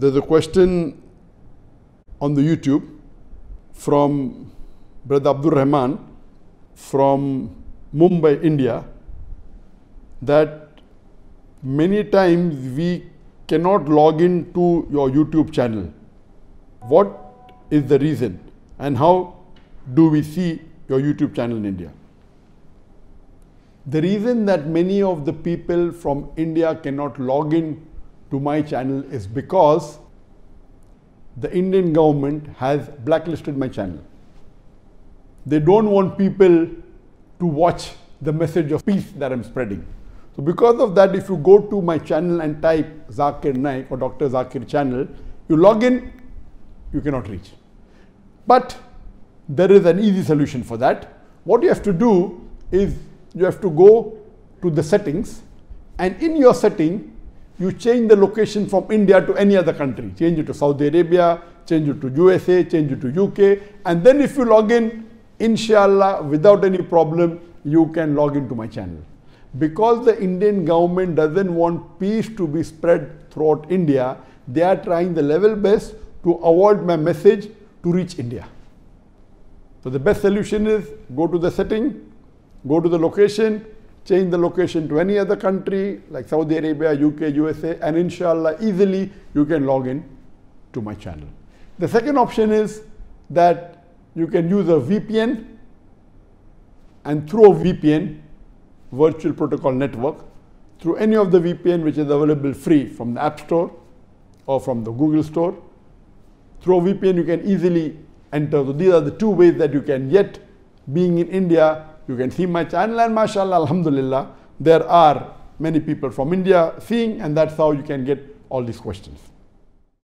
There's a question on the YouTube from Brother Abdul Rahman from Mumbai, India, that many times we cannot log in to your YouTube channel. What is the reason and how do we see your YouTube channel in India? The reason that many of the people from India cannot log in to my channel is because the Indian government has blacklisted my channel. They don't want people to watch the message of peace that I'm spreading. So because of that, if you go to my channel and type Zakir Naik or Dr. Zakir channel, you log in, you cannot reach. But there is an easy solution for that. What you have to do is you have to go to the settings and in your setting, you change the location from India to any other country. Change it to Saudi Arabia, change it to USA, change it to UK. And then if you log in, inshallah, without any problem, you can log into my channel. Because the Indian government doesn't want peace to be spread throughout India, they are trying the level best to avoid my message to reach India. So the best solution is go to the setting, go to the location, change the location to any other country like Saudi Arabia, UK, USA, and inshallah, easily you can log in to my channel. The second option is that you can use a VPN and through VPN, virtual protocol network, through any of the VPN which is available free from the App Store or from the Google Store. Through VPN, you can easily enter. So these are the two ways that you can yet, being in India, you can see my channel and mashallah, alhamdulillah, there are many people from India seeing and that's how you can get all these questions.